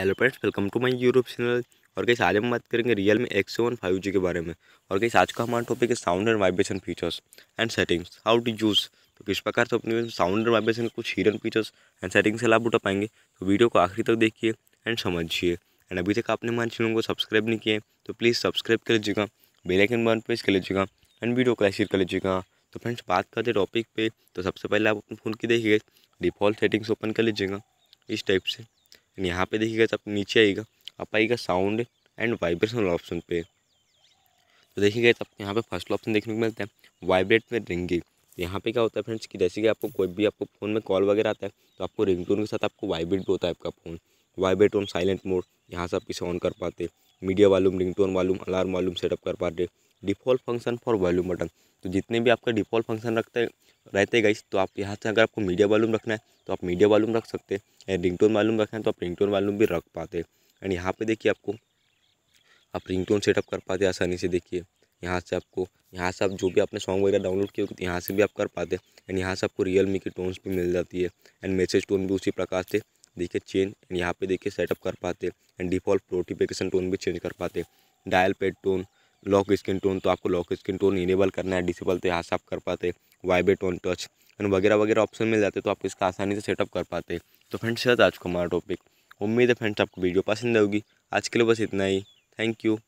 hello friends welcome to my YouTube channel और कैसे आज हम बात करेंगे रियल मी एक्सो वन फाइव जी के बारे में और कैसे आज का हमारा टॉपिक है sound and vibration features and settings how to use तो किस प्रकार से अपने साउंड एंड वाइब्रेशन के कुछ हिडन फीचर्स एंड सेटिंग्स से लाभ उठा पाएंगे तो वीडियो को आखिरी तक देखिए एंड समझिए एंड अभी तक आपने हमारे चैनल को सब्सक्राइब नहीं किए तो प्लीज़ सब्सक्राइब कर लीजिएगा बेलाइकन बटन प्रेस कर लीजिएगा एंड वीडियो को शेयर कर लीजिएगा तो फ्रेंड्स बात करते टॉपिक पर तो सबसे पहले आप अपने फ़ोन की देखिए डिफ़ॉल्ट सेटिंग्स ओपन कर लीजिएगा इस टाइप से लेकिन यहाँ पे देखिएगा तो आप नीचे आएगा आप आएगा साउंड एंड वाइब्रेशन ऑप्शन पे तो देखिएगा तो आपको यहाँ पे फर्स्ट ऑप्शन देखने को मिलता है वाइब्रेट में रिंगिंग यहाँ पे क्या होता है फ्रेंड्स कि जैसे कि आपको कोई भी आपको फ़ोन में कॉल वगैरह आता है तो आपको रिंग के साथ आपको वाइब्रेट भी होता है आपका phone vibrate on silent mode यहाँ से आप इसे ऑन कर पाते media volume tone volume alarm volume setup कर पाते default function for volume button तो जितने भी आपका डिफ़ॉल्ट फंक्शन रखते हैं रहते हैं गाइस तो आप यहाँ से अगर आपको मीडिया वॉल्यूम रखना है तो आप मीडिया वॉल्यूम रख सकते हैं एंड रिंगटोन वॉल्यूम रखना है तो आप रिंगटोन वॉल्यूम भी रख पाते हैं एंड यहाँ पे देखिए आपको आप रिंगटोन सेटअप कर पाते हैं आसानी से देखिए यहाँ से आपको यहाँ से आप जो भी आपने सॉन्ग वगैरह डाउनलोड किए तो यहाँ से भी आप कर पाते हैं एंड यहाँ से आपको रियल मी की टोन्स भी मिल जाती है एंड मैसेज टोन भी उसी प्रकार से देखिए चेंज एंड यहाँ पे देखिए सेटअप कर पाते हैं एंड डिफ़ॉल्ट नोटिफिकेशन टोन भी चेंज कर पाते हैं dial pad tone lock screen tone तो आपको लॉक स्क्रीन टोन इनेबल करना है डिसेबल तो यहाँ से आप कर पाते हैं वाइब्रेट ऑन टच एंड वगैरह वगैरह ऑप्शन मिल जाते तो आप इसका आसानी से सेटअप कर पाते तो फ्रेंड्स आज का हमारा टॉपिक उम्मीद है फ्रेंड्स आपको वीडियो पसंद आएगी आज के लिए बस इतना ही थैंक यू